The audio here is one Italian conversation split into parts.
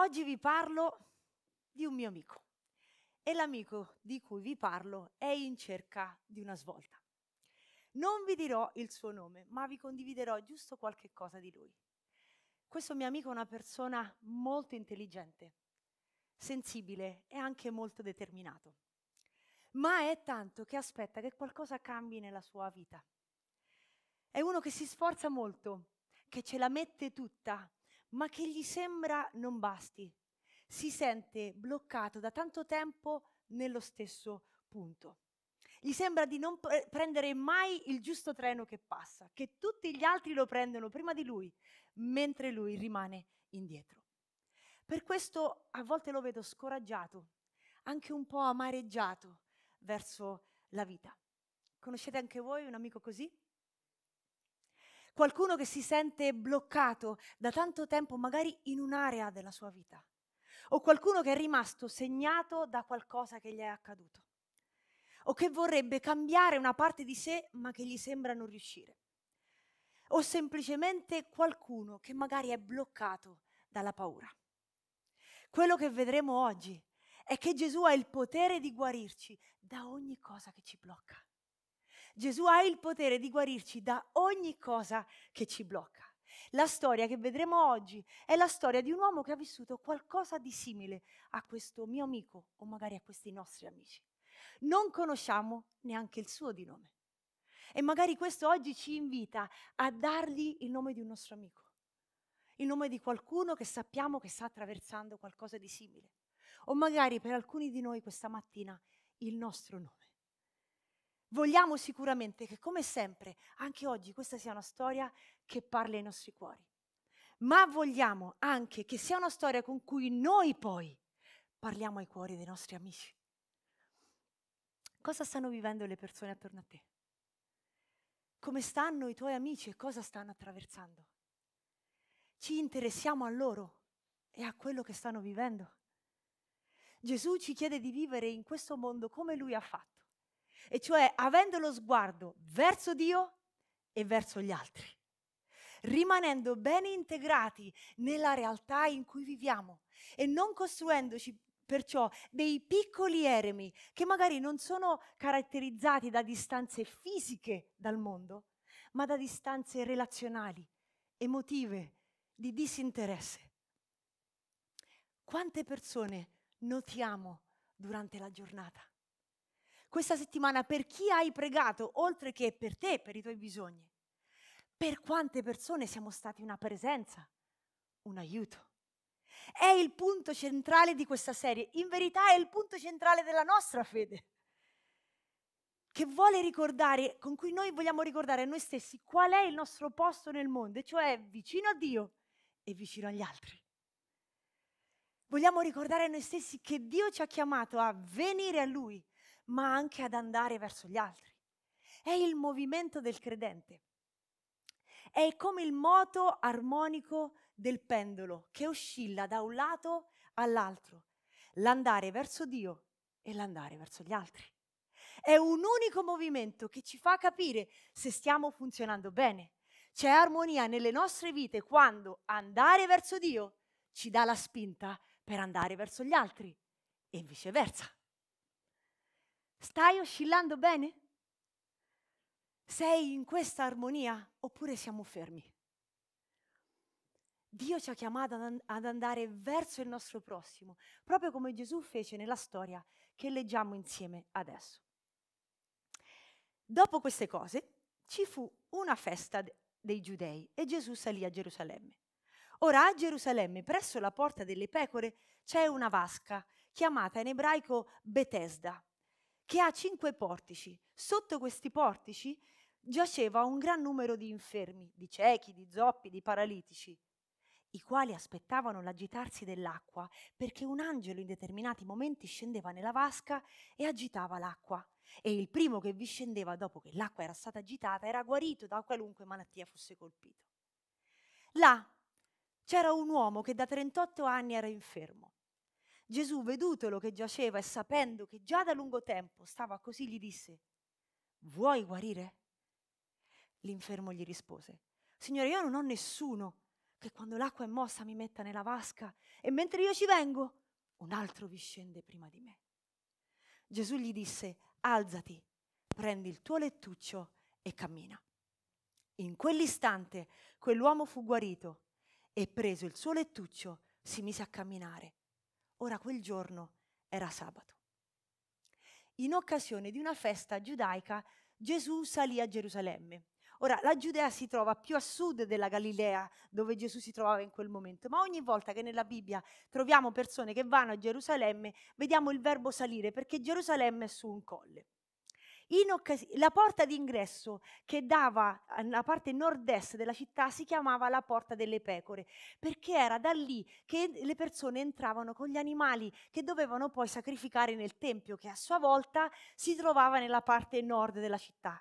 Oggi vi parlo di un mio amico e l'amico di cui vi parlo è in cerca di una svolta. Non vi dirò il suo nome, ma vi condividerò giusto qualche cosa di lui. Questo mio amico è una persona molto intelligente, sensibile e anche molto determinato. Ma è tanto che aspetta che qualcosa cambi nella sua vita. È uno che si sforza molto, che ce la mette tutta ma che gli sembra non basti. Si sente bloccato da tanto tempo nello stesso punto. Gli sembra di non prendere mai il giusto treno che passa, che tutti gli altri lo prendono prima di lui, mentre lui rimane indietro. Per questo a volte lo vedo scoraggiato, anche un po' amareggiato verso la vita. Conoscete anche voi un amico così? qualcuno che si sente bloccato da tanto tempo magari in un'area della sua vita, o qualcuno che è rimasto segnato da qualcosa che gli è accaduto, o che vorrebbe cambiare una parte di sé ma che gli sembra non riuscire, o semplicemente qualcuno che magari è bloccato dalla paura. Quello che vedremo oggi è che Gesù ha il potere di guarirci da ogni cosa che ci blocca. Gesù ha il potere di guarirci da ogni cosa che ci blocca. La storia che vedremo oggi è la storia di un uomo che ha vissuto qualcosa di simile a questo mio amico o magari a questi nostri amici. Non conosciamo neanche il suo di nome. E magari questo oggi ci invita a dargli il nome di un nostro amico, il nome di qualcuno che sappiamo che sta attraversando qualcosa di simile. O magari per alcuni di noi questa mattina il nostro nome. Vogliamo sicuramente che, come sempre, anche oggi questa sia una storia che parli ai nostri cuori, ma vogliamo anche che sia una storia con cui noi poi parliamo ai cuori dei nostri amici. Cosa stanno vivendo le persone attorno a te? Come stanno i tuoi amici e cosa stanno attraversando? Ci interessiamo a loro e a quello che stanno vivendo. Gesù ci chiede di vivere in questo mondo come lui ha fatto e cioè avendo lo sguardo verso Dio e verso gli altri, rimanendo ben integrati nella realtà in cui viviamo e non costruendoci perciò dei piccoli eremi che magari non sono caratterizzati da distanze fisiche dal mondo, ma da distanze relazionali, emotive, di disinteresse. Quante persone notiamo durante la giornata? questa settimana per chi hai pregato, oltre che per te, per i tuoi bisogni. Per quante persone siamo stati una presenza, un aiuto. È il punto centrale di questa serie, in verità è il punto centrale della nostra fede, che vuole ricordare, con cui noi vogliamo ricordare a noi stessi qual è il nostro posto nel mondo, e cioè vicino a Dio e vicino agli altri. Vogliamo ricordare a noi stessi che Dio ci ha chiamato a venire a Lui, ma anche ad andare verso gli altri. È il movimento del credente. È come il moto armonico del pendolo che oscilla da un lato all'altro, l'andare verso Dio e l'andare verso gli altri. È un unico movimento che ci fa capire se stiamo funzionando bene. C'è armonia nelle nostre vite quando andare verso Dio ci dà la spinta per andare verso gli altri e viceversa. Stai oscillando bene? Sei in questa armonia oppure siamo fermi? Dio ci ha chiamato ad andare verso il nostro prossimo, proprio come Gesù fece nella storia che leggiamo insieme adesso. Dopo queste cose ci fu una festa dei giudei e Gesù salì a Gerusalemme. Ora a Gerusalemme, presso la porta delle pecore, c'è una vasca chiamata in ebraico Betesda, che ha cinque portici. Sotto questi portici giaceva un gran numero di infermi, di ciechi, di zoppi, di paralitici, i quali aspettavano l'agitarsi dell'acqua, perché un angelo in determinati momenti scendeva nella vasca e agitava l'acqua. E il primo che vi scendeva dopo che l'acqua era stata agitata era guarito da qualunque malattia fosse colpito. Là c'era un uomo che da 38 anni era infermo. Gesù, vedutolo che giaceva e sapendo che già da lungo tempo stava così, gli disse, vuoi guarire? L'infermo gli rispose, Signore, io non ho nessuno che quando l'acqua è mossa mi metta nella vasca e mentre io ci vengo, un altro vi scende prima di me. Gesù gli disse, alzati, prendi il tuo lettuccio e cammina. In quell'istante quell'uomo fu guarito e preso il suo lettuccio si mise a camminare Ora quel giorno era sabato. In occasione di una festa giudaica Gesù salì a Gerusalemme. Ora, la Giudea si trova più a sud della Galilea, dove Gesù si trovava in quel momento, ma ogni volta che nella Bibbia troviamo persone che vanno a Gerusalemme, vediamo il verbo salire, perché Gerusalemme è su un colle. Occas- la porta d'ingresso che dava alla parte nord-est della città si chiamava la porta delle pecore, perché era da lì che le persone entravano con gli animali che dovevano poi sacrificare nel tempio, che a sua volta si trovava nella parte nord della città.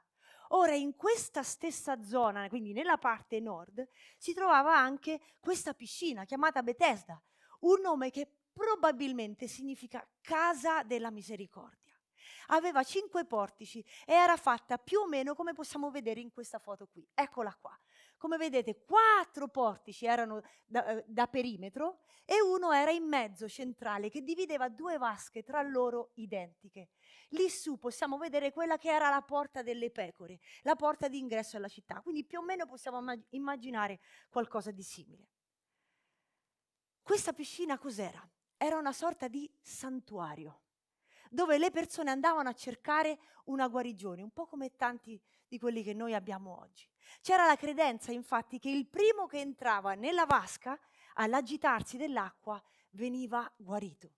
Ora, in questa stessa zona, quindi nella parte nord, si trovava anche questa piscina chiamata Bethesda, un nome che probabilmente significa casa della misericordia aveva cinque portici e era fatta più o meno come possiamo vedere in questa foto qui. Eccola qua. Come vedete, quattro portici erano da, eh, da perimetro e uno era in mezzo centrale che divideva due vasche tra loro identiche. Lì su possiamo vedere quella che era la porta delle pecore, la porta di ingresso alla città, quindi più o meno possiamo immaginare qualcosa di simile. Questa piscina cos'era? Era una sorta di santuario dove le persone andavano a cercare una guarigione, un po' come tanti di quelli che noi abbiamo oggi. C'era la credenza infatti che il primo che entrava nella vasca all'agitarsi dell'acqua veniva guarito.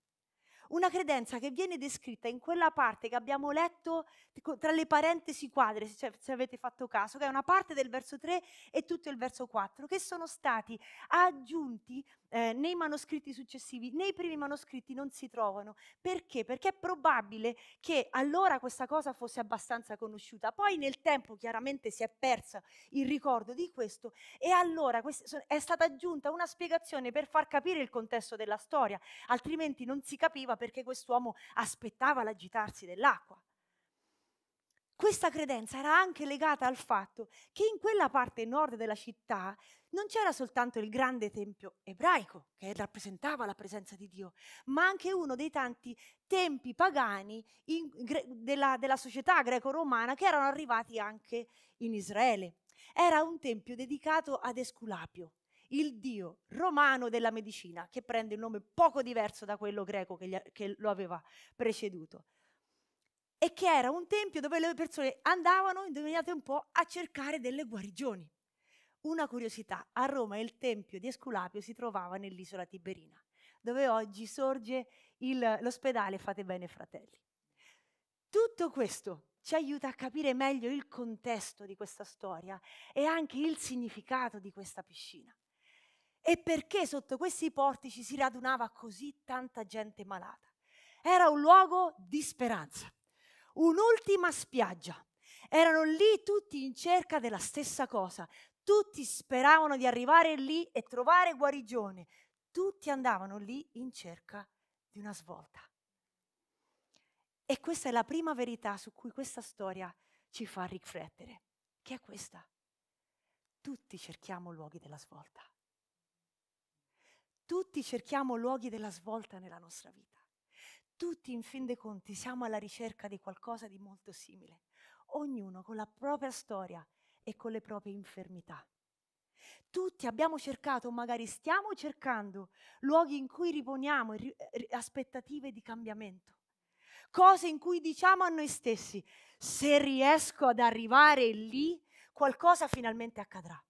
Una credenza che viene descritta in quella parte che abbiamo letto tra le parentesi quadre, se, cioè, se avete fatto caso, che è una parte del verso 3 e tutto il verso 4, che sono stati aggiunti eh, nei manoscritti successivi, nei primi manoscritti non si trovano. Perché? Perché è probabile che allora questa cosa fosse abbastanza conosciuta, poi nel tempo chiaramente si è persa il ricordo di questo e allora è stata aggiunta una spiegazione per far capire il contesto della storia, altrimenti non si capiva perché quest'uomo aspettava l'agitarsi dell'acqua. Questa credenza era anche legata al fatto che in quella parte nord della città non c'era soltanto il grande tempio ebraico che rappresentava la presenza di Dio, ma anche uno dei tanti tempi pagani in, gre, della, della società greco-romana che erano arrivati anche in Israele. Era un tempio dedicato ad Esculapio, il dio romano della medicina, che prende un nome poco diverso da quello greco che, gli, che lo aveva preceduto, e che era un tempio dove le persone andavano, indovinate un po', a cercare delle guarigioni. Una curiosità, a Roma il tempio di Esculapio si trovava nell'isola Tiberina, dove oggi sorge il, l'ospedale Fate Bene Fratelli. Tutto questo ci aiuta a capire meglio il contesto di questa storia e anche il significato di questa piscina e perché sotto questi portici si radunava così tanta gente malata. Era un luogo di speranza, un'ultima spiaggia. Erano lì tutti in cerca della stessa cosa, tutti speravano di arrivare lì e trovare guarigione, tutti andavano lì in cerca di una svolta. E questa è la prima verità su cui questa storia ci fa riflettere, che è questa. Tutti cerchiamo luoghi della svolta. Tutti cerchiamo luoghi della svolta nella nostra vita. Tutti, in fin dei conti, siamo alla ricerca di qualcosa di molto simile, ognuno con la propria storia e con le proprie infermità. Tutti abbiamo cercato, magari stiamo cercando, luoghi in cui riponiamo aspettative di cambiamento, cose in cui diciamo a noi stessi, se riesco ad arrivare lì, qualcosa finalmente accadrà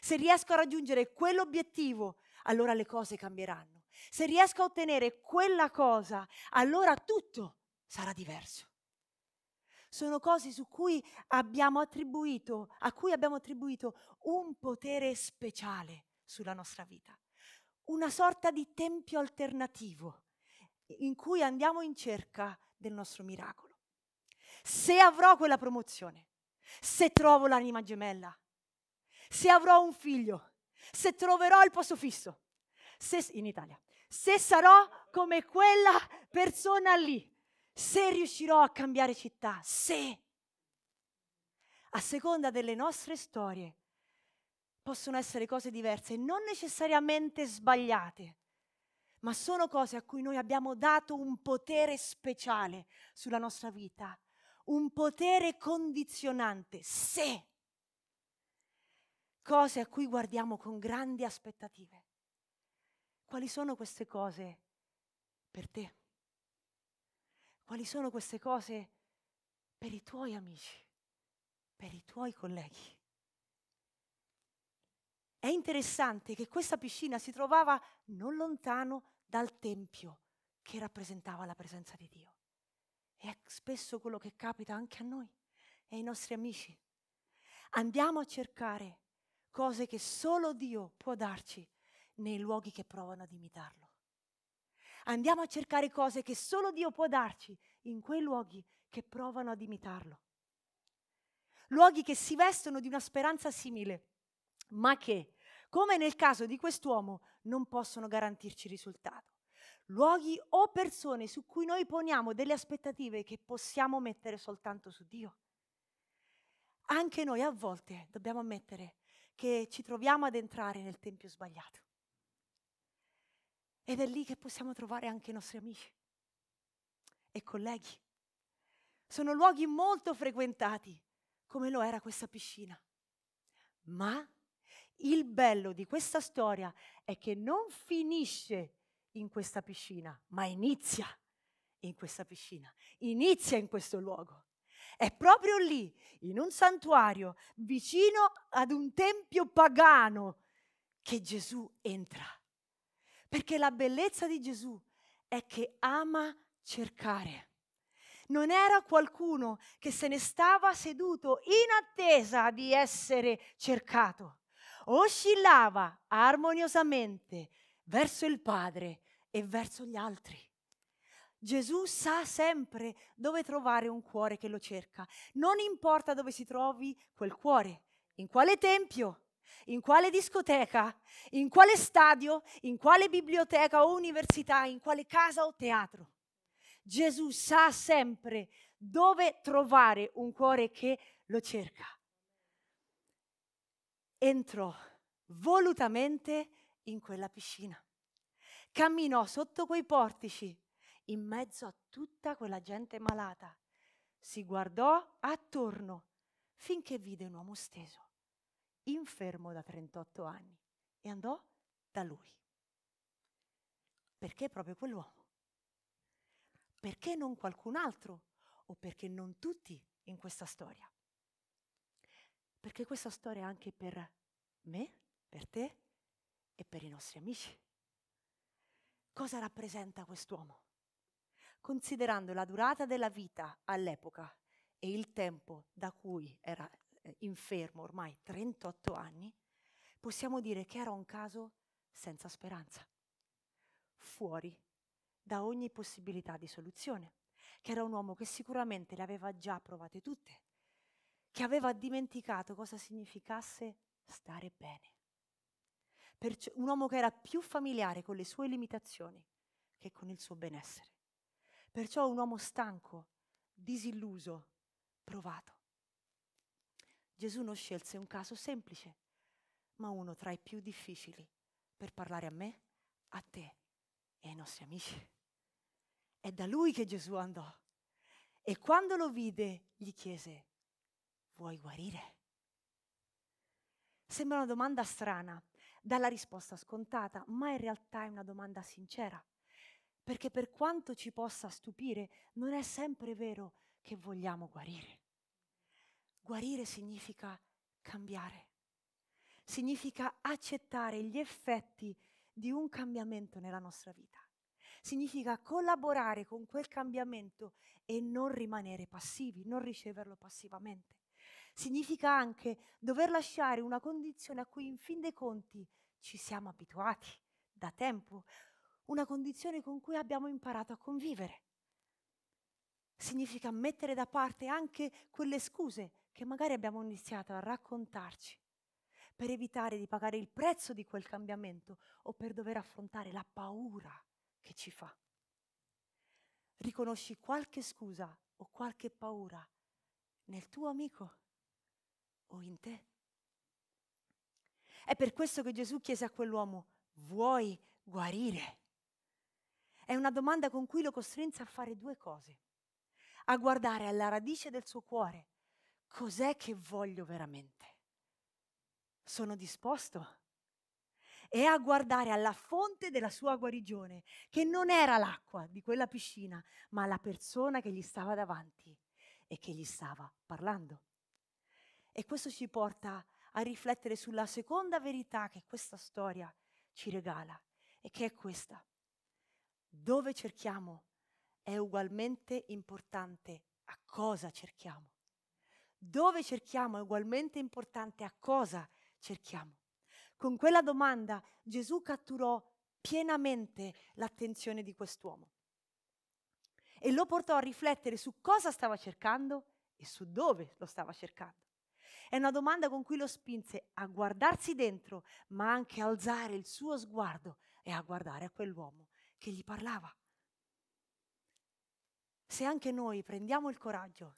se riesco a raggiungere quell'obiettivo, allora le cose cambieranno. Se riesco a ottenere quella cosa, allora tutto sarà diverso. Sono cose su cui abbiamo attribuito, a cui abbiamo attribuito un potere speciale sulla nostra vita, una sorta di tempio alternativo in cui andiamo in cerca del nostro miracolo. Se avrò quella promozione, se trovo l'anima gemella, se avrò un figlio, se troverò il posto fisso, se, in Italia, se sarò come quella persona lì, se riuscirò a cambiare città, se. A seconda delle nostre storie possono essere cose diverse, non necessariamente sbagliate, ma sono cose a cui noi abbiamo dato un potere speciale sulla nostra vita, un potere condizionante, se cose a cui guardiamo con grandi aspettative. Quali sono queste cose per te? Quali sono queste cose per i tuoi amici, per i tuoi colleghi? È interessante che questa piscina si trovava non lontano dal Tempio che rappresentava la presenza di Dio. E è spesso quello che capita anche a noi e ai nostri amici. Andiamo a cercare cose che solo Dio può darci nei luoghi che provano ad imitarlo. Andiamo a cercare cose che solo Dio può darci in quei luoghi che provano ad imitarlo. Luoghi che si vestono di una speranza simile, ma che, come nel caso di quest'uomo, non possono garantirci risultato. Luoghi o persone su cui noi poniamo delle aspettative che possiamo mettere soltanto su Dio. Anche noi a volte dobbiamo ammettere che ci troviamo ad entrare nel tempio sbagliato. Ed è lì che possiamo trovare anche i nostri amici e colleghi. Sono luoghi molto frequentati, come lo era questa piscina. Ma il bello di questa storia è che non finisce in questa piscina, ma inizia in questa piscina, inizia in questo luogo è proprio lì, in un santuario, vicino ad un tempio pagano, che Gesù entra. Perché la bellezza di Gesù è che ama cercare non era qualcuno che se ne stava seduto in attesa di essere cercato. Oscillava armoniosamente verso il Padre e verso gli altri. Gesù sa sempre dove trovare un cuore che lo cerca. Non importa dove si trovi quel cuore, in quale tempio, in quale discoteca, in quale stadio, in quale biblioteca o università, in quale casa o teatro. Gesù sa sempre dove trovare un cuore che lo cerca. Entrò volutamente in quella piscina. Camminò sotto quei portici in mezzo a tutta quella gente malata. Si guardò attorno finché vide un uomo steso, infermo da 38 anni, e andò da lui. Perché proprio quell'uomo? Perché non qualcun altro? O perché non tutti in questa storia? Perché questa storia è anche per me, per te e per i nostri amici. Cosa rappresenta quest'uomo? considerando la durata della vita all'epoca e il tempo da cui era eh, infermo ormai 38 anni, possiamo dire che era un caso senza speranza, fuori da ogni possibilità di soluzione, che era un uomo che sicuramente le aveva già provate tutte, che aveva dimenticato cosa significasse stare bene. Perci- un uomo che era più familiare con le sue limitazioni che con il suo benessere. Perciò un uomo stanco, disilluso, provato. Gesù non scelse un caso semplice, ma uno tra i più difficili per parlare a me, a te e ai nostri amici. È da lui che Gesù andò. E quando lo vide, gli chiese, vuoi guarire? Sembra una domanda strana, dalla risposta scontata, ma in realtà è una domanda sincera perché per quanto ci possa stupire, non è sempre vero che vogliamo guarire. Guarire significa cambiare, significa accettare gli effetti di un cambiamento nella nostra vita, significa collaborare con quel cambiamento e non rimanere passivi, non riceverlo passivamente. Significa anche dover lasciare una condizione a cui in fin dei conti ci siamo abituati da tempo, una condizione con cui abbiamo imparato a convivere. Significa mettere da parte anche quelle scuse che magari abbiamo iniziato a raccontarci per evitare di pagare il prezzo di quel cambiamento o per dover affrontare la paura che ci fa. Riconosci qualche scusa o qualche paura nel tuo amico o in te. È per questo che Gesù chiese a quell'uomo, vuoi guarire? È una domanda con cui lo costrinse a fare due cose. A guardare alla radice del suo cuore. Cos'è che voglio veramente? Sono disposto? E a guardare alla fonte della sua guarigione, che non era l'acqua di quella piscina, ma la persona che gli stava davanti e che gli stava parlando. E questo ci porta a riflettere sulla seconda verità che questa storia ci regala, e che è questa dove cerchiamo è ugualmente importante a cosa cerchiamo. Dove cerchiamo è ugualmente importante a cosa cerchiamo. Con quella domanda Gesù catturò pienamente l'attenzione di quest'uomo e lo portò a riflettere su cosa stava cercando e su dove lo stava cercando. È una domanda con cui lo spinse a guardarsi dentro, ma anche a alzare il suo sguardo e a guardare a quell'uomo che gli parlava. Se anche noi prendiamo il coraggio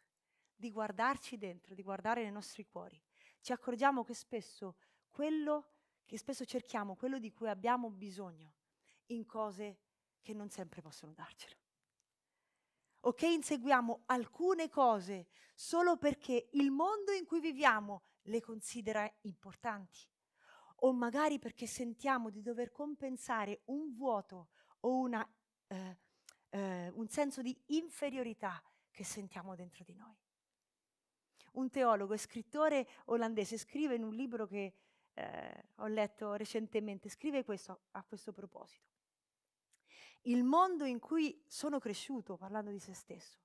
di guardarci dentro, di guardare nei nostri cuori, ci accorgiamo che spesso quello che spesso cerchiamo, quello di cui abbiamo bisogno, in cose che non sempre possono darcelo. O che inseguiamo alcune cose solo perché il mondo in cui viviamo le considera importanti. O magari perché sentiamo di dover compensare un vuoto o una, eh, eh, un senso di inferiorità che sentiamo dentro di noi. Un teologo e scrittore olandese scrive in un libro che eh, ho letto recentemente, scrive questo a questo proposito. Il mondo in cui sono cresciuto, parlando di se stesso,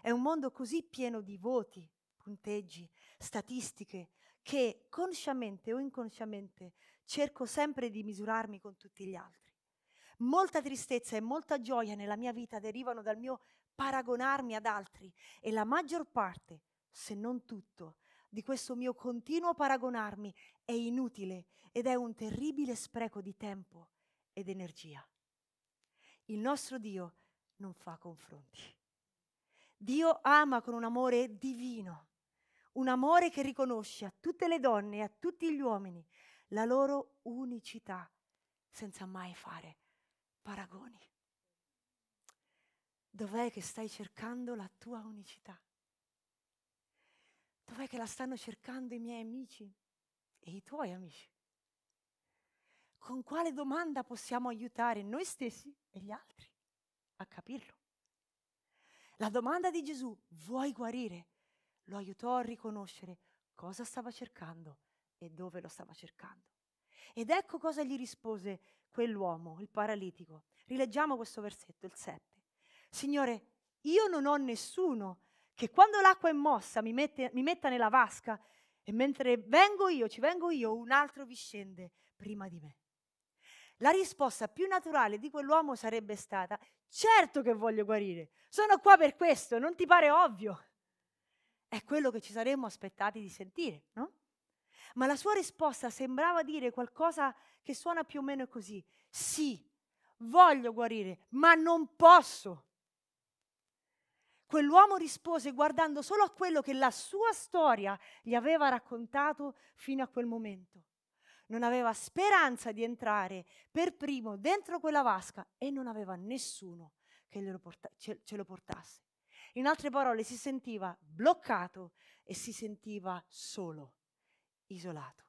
è un mondo così pieno di voti, punteggi, statistiche, che consciamente o inconsciamente cerco sempre di misurarmi con tutti gli altri. Molta tristezza e molta gioia nella mia vita derivano dal mio paragonarmi ad altri e la maggior parte, se non tutto, di questo mio continuo paragonarmi è inutile ed è un terribile spreco di tempo ed energia. Il nostro Dio non fa confronti. Dio ama con un amore divino, un amore che riconosce a tutte le donne e a tutti gli uomini la loro unicità senza mai fare paragoni. Dov'è che stai cercando la tua unicità? Dov'è che la stanno cercando i miei amici e i tuoi amici? Con quale domanda possiamo aiutare noi stessi e gli altri a capirlo? La domanda di Gesù, vuoi guarire? Lo aiutò a riconoscere cosa stava cercando e dove lo stava cercando. Ed ecco cosa gli rispose quell'uomo, il paralitico. Rileggiamo questo versetto, il 7. Signore, io non ho nessuno che quando l'acqua è mossa mi, mette, mi metta nella vasca e mentre vengo io, ci vengo io, un altro vi scende prima di me. La risposta più naturale di quell'uomo sarebbe stata, certo che voglio guarire, sono qua per questo, non ti pare ovvio? È quello che ci saremmo aspettati di sentire, no? ma la sua risposta sembrava dire qualcosa che suona più o meno così. Sì, voglio guarire, ma non posso. Quell'uomo rispose guardando solo a quello che la sua storia gli aveva raccontato fino a quel momento. Non aveva speranza di entrare per primo dentro quella vasca e non aveva nessuno che porta- ce-, ce lo portasse. In altre parole, si sentiva bloccato e si sentiva solo isolato.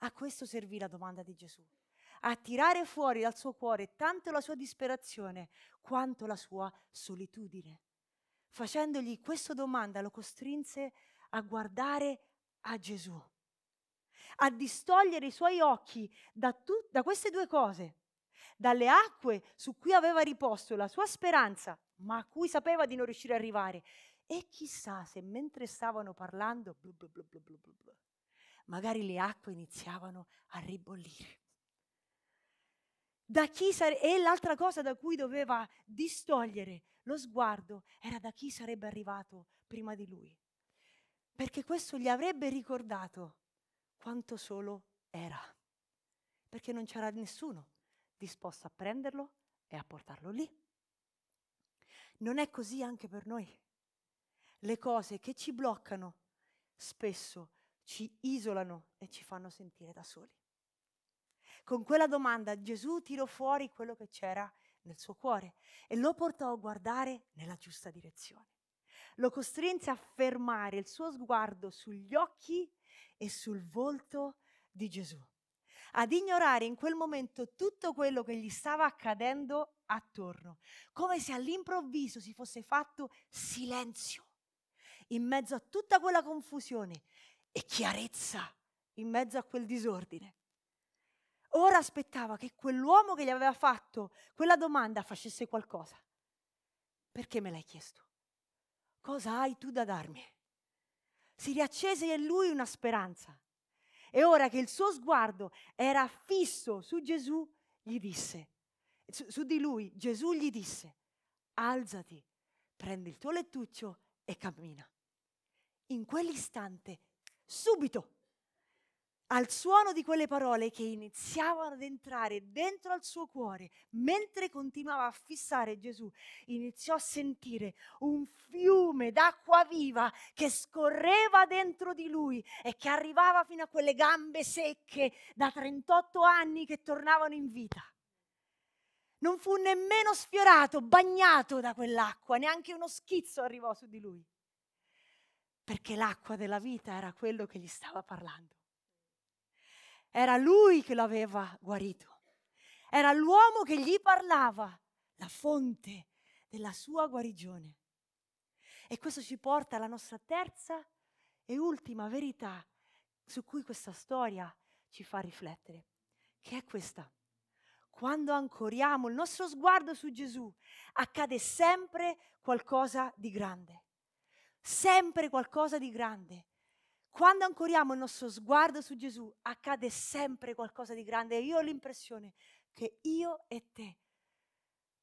A questo servì la domanda di Gesù, a tirare fuori dal suo cuore tanto la sua disperazione quanto la sua solitudine. Facendogli questa domanda lo costrinse a guardare a Gesù, a distogliere i suoi occhi da, tu- da queste due cose, dalle acque su cui aveva riposto la sua speranza, ma a cui sapeva di non riuscire ad arrivare. E chissà se mentre stavano parlando, blu blu blu blu blu blu, magari le acque iniziavano a ribollire. Da chi sare- e l'altra cosa da cui doveva distogliere lo sguardo era da chi sarebbe arrivato prima di lui, perché questo gli avrebbe ricordato quanto solo era, perché non c'era nessuno disposto a prenderlo e a portarlo lì. Non è così anche per noi. Le cose che ci bloccano spesso ci isolano e ci fanno sentire da soli. Con quella domanda Gesù tirò fuori quello che c'era nel suo cuore e lo portò a guardare nella giusta direzione. Lo costrinse a fermare il suo sguardo sugli occhi e sul volto di Gesù, ad ignorare in quel momento tutto quello che gli stava accadendo attorno, come se all'improvviso si fosse fatto silenzio in mezzo a tutta quella confusione e chiarezza in mezzo a quel disordine. Ora aspettava che quell'uomo che gli aveva fatto quella domanda facesse qualcosa. Perché me l'hai chiesto? Cosa hai tu da darmi? Si riaccese in lui una speranza. E ora che il suo sguardo era fisso su Gesù, gli disse, su, su di lui, Gesù gli disse, alzati, prendi il tuo lettuccio e cammina. In quell'istante subito. Al suono di quelle parole che iniziavano ad entrare dentro al suo cuore, mentre continuava a fissare Gesù, iniziò a sentire un fiume d'acqua viva che scorreva dentro di lui e che arrivava fino a quelle gambe secche da 38 anni che tornavano in vita. Non fu nemmeno sfiorato, bagnato da quell'acqua, neanche uno schizzo arrivò su di lui perché l'acqua della vita era quello che gli stava parlando. Era lui che lo aveva guarito. Era l'uomo che gli parlava, la fonte della sua guarigione. E questo ci porta alla nostra terza e ultima verità su cui questa storia ci fa riflettere, che è questa. Quando ancoriamo il nostro sguardo su Gesù, accade sempre qualcosa di grande sempre qualcosa di grande. Quando ancoriamo il nostro sguardo su Gesù, accade sempre qualcosa di grande. E Io ho l'impressione che io e te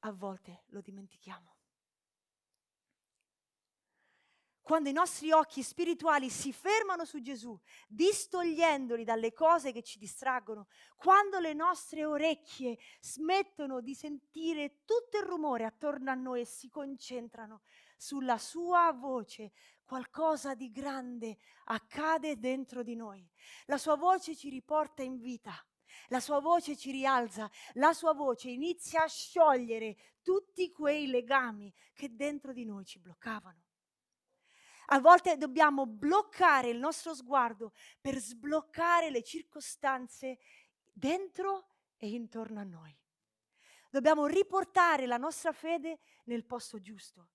a volte lo dimentichiamo. Quando i nostri occhi spirituali si fermano su Gesù, distogliendoli dalle cose che ci distraggono, quando le nostre orecchie smettono di sentire tutto il rumore attorno a noi e si concentrano sulla sua voce qualcosa di grande accade dentro di noi. La sua voce ci riporta in vita. La sua voce ci rialza, la sua voce inizia a sciogliere tutti quei legami che dentro di noi ci bloccavano. A volte dobbiamo bloccare il nostro sguardo per sbloccare le circostanze dentro e intorno a noi. Dobbiamo riportare la nostra fede nel posto giusto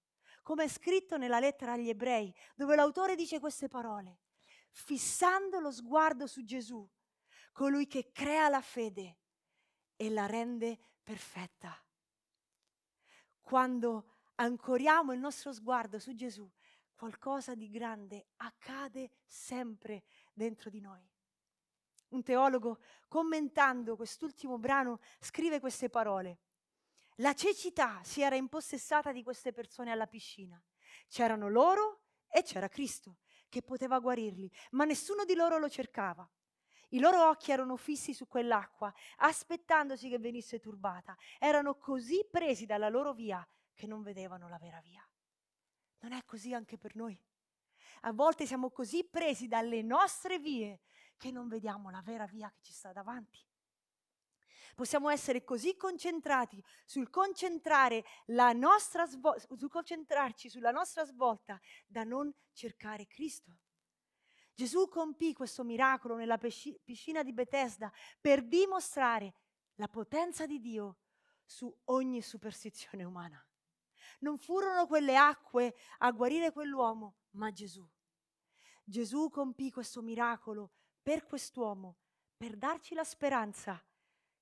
come è scritto nella lettera agli ebrei, dove l'autore dice queste parole, fissando lo sguardo su Gesù, colui che crea la fede e la rende perfetta. Quando ancoriamo il nostro sguardo su Gesù, qualcosa di grande accade sempre dentro di noi. Un teologo, commentando quest'ultimo brano, scrive queste parole. La cecità si era impossessata di queste persone alla piscina. C'erano loro e c'era Cristo che poteva guarirli, ma nessuno di loro lo cercava. I loro occhi erano fissi su quell'acqua, aspettandosi che venisse turbata. Erano così presi dalla loro via che non vedevano la vera via. Non è così anche per noi. A volte siamo così presi dalle nostre vie che non vediamo la vera via che ci sta davanti. Possiamo essere così concentrati sul, concentrare svol- sul concentrarci sulla nostra svolta da non cercare Cristo. Gesù compì questo miracolo nella piscina di Bethesda per dimostrare la potenza di Dio su ogni superstizione umana. Non furono quelle acque a guarire quell'uomo, ma Gesù. Gesù compì questo miracolo per quest'uomo, per darci la speranza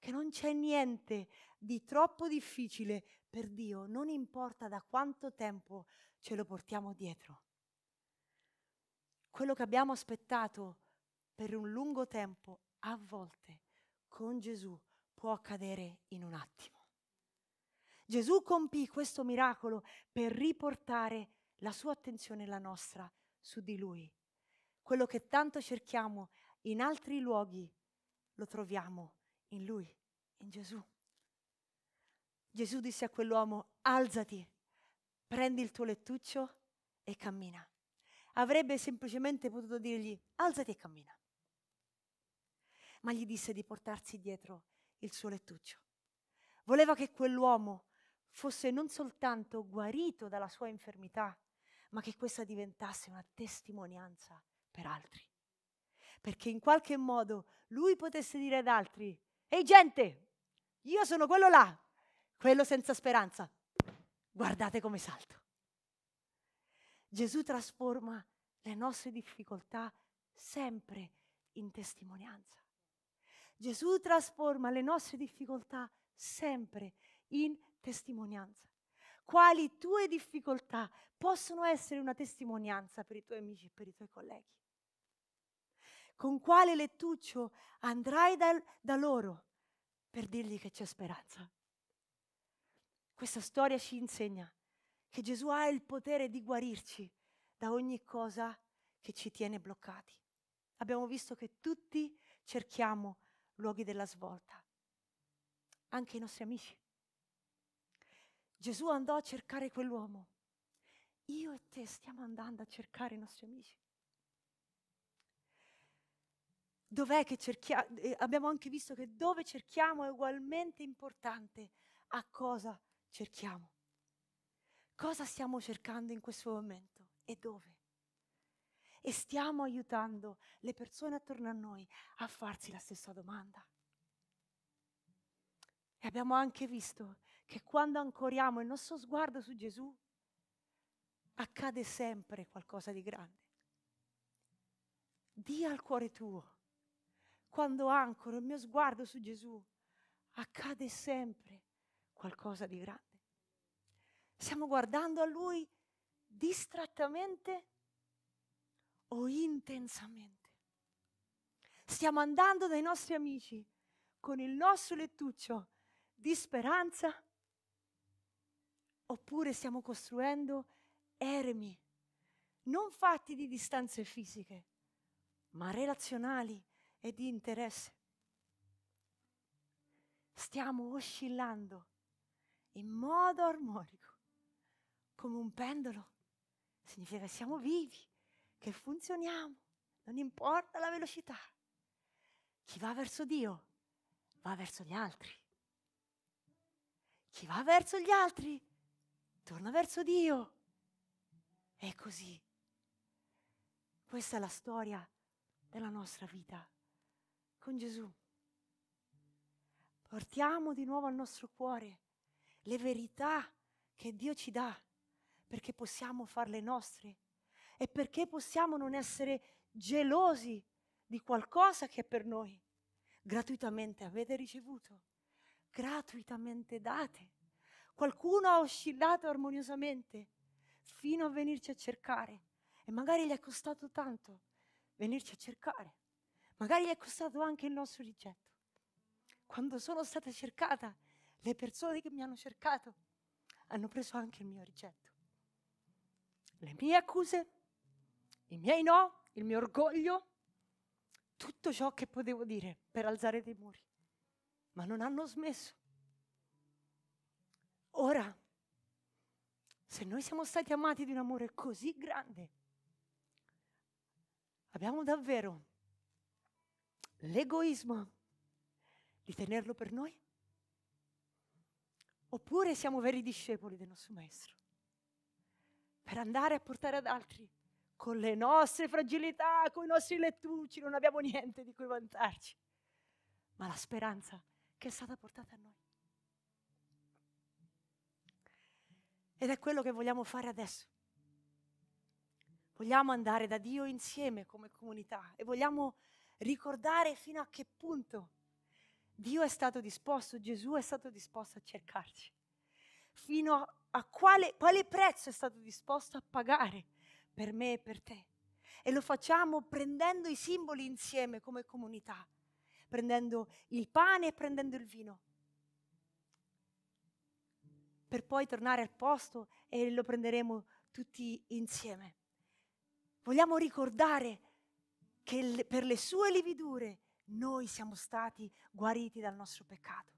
che non c'è niente di troppo difficile per Dio, non importa da quanto tempo ce lo portiamo dietro. Quello che abbiamo aspettato per un lungo tempo, a volte, con Gesù, può accadere in un attimo. Gesù compì questo miracolo per riportare la sua attenzione e la nostra su di lui. Quello che tanto cerchiamo in altri luoghi lo troviamo in lui, in Gesù. Gesù disse a quell'uomo, alzati, prendi il tuo lettuccio e cammina. Avrebbe semplicemente potuto dirgli, alzati e cammina. Ma gli disse di portarsi dietro il suo lettuccio. Voleva che quell'uomo fosse non soltanto guarito dalla sua infermità, ma che questa diventasse una testimonianza per altri. Perché in qualche modo lui potesse dire ad altri, Ehi gente, io sono quello là, quello senza speranza. Guardate come salto. Gesù trasforma le nostre difficoltà sempre in testimonianza. Gesù trasforma le nostre difficoltà sempre in testimonianza. Quali tue difficoltà possono essere una testimonianza per i tuoi amici e per i tuoi colleghi? con quale lettuccio andrai da, da loro per dirgli che c'è speranza. Questa storia ci insegna che Gesù ha il potere di guarirci da ogni cosa che ci tiene bloccati. Abbiamo visto che tutti cerchiamo luoghi della svolta, anche i nostri amici. Gesù andò a cercare quell'uomo. Io e te stiamo andando a cercare i nostri amici dov'è che cerchiamo, eh, abbiamo anche visto che dove cerchiamo è ugualmente importante a cosa cerchiamo. Cosa stiamo cercando in questo momento e dove? E stiamo aiutando le persone attorno a noi a farsi la stessa domanda. E abbiamo anche visto che quando ancoriamo il nostro sguardo su Gesù, accade sempre qualcosa di grande. Dia al cuore tuo quando ancora il mio sguardo su Gesù, accade sempre qualcosa di grande. Stiamo guardando a Lui distrattamente o intensamente. Stiamo andando dai nostri amici con il nostro lettuccio di speranza oppure stiamo costruendo eremi, non fatti di distanze fisiche, ma relazionali e di interesse. Stiamo oscillando in modo armonico, come un pendolo. Significa che siamo vivi, che funzioniamo, non importa la velocità. Chi va verso Dio va verso gli altri. Chi va verso gli altri torna verso Dio. E così. Questa è la storia della nostra vita con Gesù. Portiamo di nuovo al nostro cuore le verità che Dio ci dà perché possiamo farle nostre e perché possiamo non essere gelosi di qualcosa che è per noi gratuitamente avete ricevuto, gratuitamente date. Qualcuno ha oscillato armoniosamente fino a venirci a cercare e magari gli è costato tanto venirci a cercare. Magari gli è costato anche il nostro rigetto. Quando sono stata cercata, le persone che mi hanno cercato hanno preso anche il mio rigetto. Le mie accuse, i miei no, il mio orgoglio, tutto ciò che potevo dire per alzare dei muri, ma non hanno smesso. Ora, se noi siamo stati amati di un amore così grande, abbiamo davvero l'egoismo di tenerlo per noi? Oppure siamo veri discepoli del nostro Maestro per andare a portare ad altri con le nostre fragilità, con i nostri lettucci, non abbiamo niente di cui vantarci, ma la speranza che è stata portata a noi. Ed è quello che vogliamo fare adesso. Vogliamo andare da Dio insieme come comunità e vogliamo ricordare fino a che punto Dio è stato disposto, Gesù è stato disposto a cercarci, fino a, a quale, quale prezzo è stato disposto a pagare per me e per te. E lo facciamo prendendo i simboli insieme come comunità, prendendo il pane e prendendo il vino per poi tornare al posto e lo prenderemo tutti insieme. Vogliamo ricordare che per le sue lividure noi siamo stati guariti dal nostro peccato.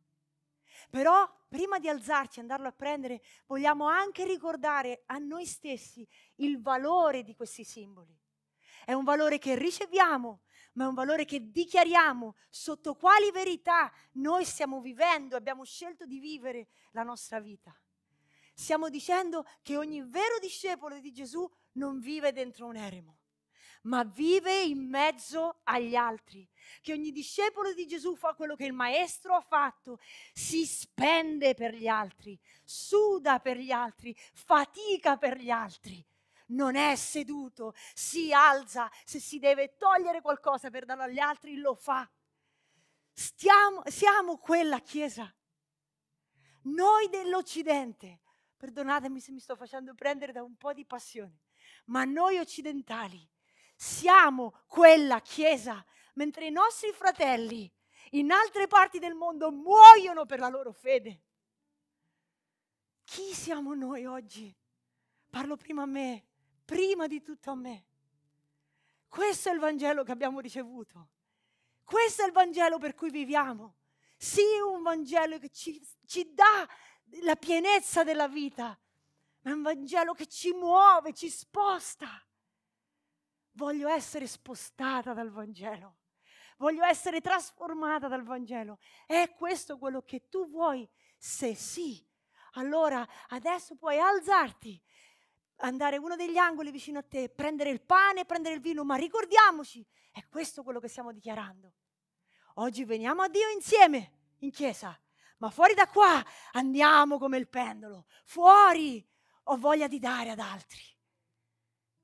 Però prima di alzarci e andarlo a prendere, vogliamo anche ricordare a noi stessi il valore di questi simboli. È un valore che riceviamo, ma è un valore che dichiariamo sotto quali verità noi stiamo vivendo, abbiamo scelto di vivere la nostra vita. Stiamo dicendo che ogni vero discepolo di Gesù non vive dentro un eremo ma vive in mezzo agli altri. Che ogni discepolo di Gesù fa quello che il Maestro ha fatto, si spende per gli altri, suda per gli altri, fatica per gli altri. Non è seduto, si alza, se si deve togliere qualcosa per darlo agli altri, lo fa. Stiamo, siamo quella Chiesa. Noi dell'Occidente, perdonatemi se mi sto facendo prendere da un po' di passione, ma noi occidentali siamo quella Chiesa, mentre i nostri fratelli in altre parti del mondo muoiono per la loro fede. Chi siamo noi oggi? Parlo prima a me, prima di tutto a me. Questo è il Vangelo che abbiamo ricevuto. Questo è il Vangelo per cui viviamo. Sì, un Vangelo che ci, ci dà la pienezza della vita, ma è un Vangelo che ci muove, ci sposta. Voglio essere spostata dal Vangelo. Voglio essere trasformata dal Vangelo. È questo quello che tu vuoi? Se sì, allora adesso puoi alzarti, andare a uno degli angoli vicino a te, prendere il pane, prendere il vino, ma ricordiamoci, è questo quello che stiamo dichiarando. Oggi veniamo a Dio insieme in chiesa, ma fuori da qua andiamo come il pendolo, fuori ho voglia di dare ad altri.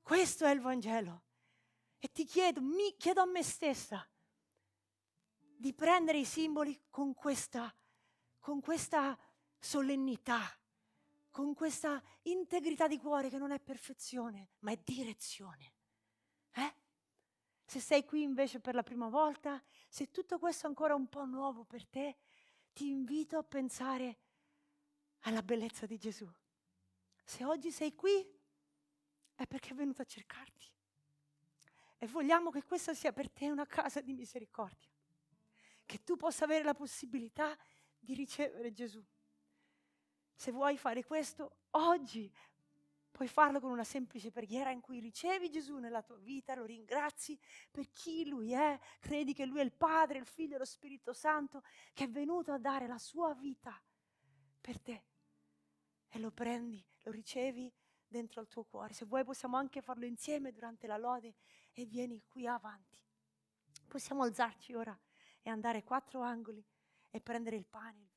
Questo è il Vangelo. E ti chiedo, mi chiedo a me stessa di prendere i simboli con questa, con questa solennità, con questa integrità di cuore che non è perfezione, ma è direzione. Eh? Se sei qui invece per la prima volta, se tutto questo è ancora un po' nuovo per te, ti invito a pensare alla bellezza di Gesù. Se oggi sei qui, è perché è venuto a cercarti. E vogliamo che questa sia per te una casa di misericordia, che tu possa avere la possibilità di ricevere Gesù. Se vuoi fare questo oggi, puoi farlo con una semplice preghiera in cui ricevi Gesù nella tua vita, lo ringrazi per chi Lui è, credi che Lui è il Padre, il Figlio e lo Spirito Santo che è venuto a dare la sua vita per te. E lo prendi, lo ricevi dentro al tuo cuore. Se vuoi possiamo anche farlo insieme durante la lode e vieni qui avanti. Possiamo alzarci ora e andare quattro angoli e prendere il pane, il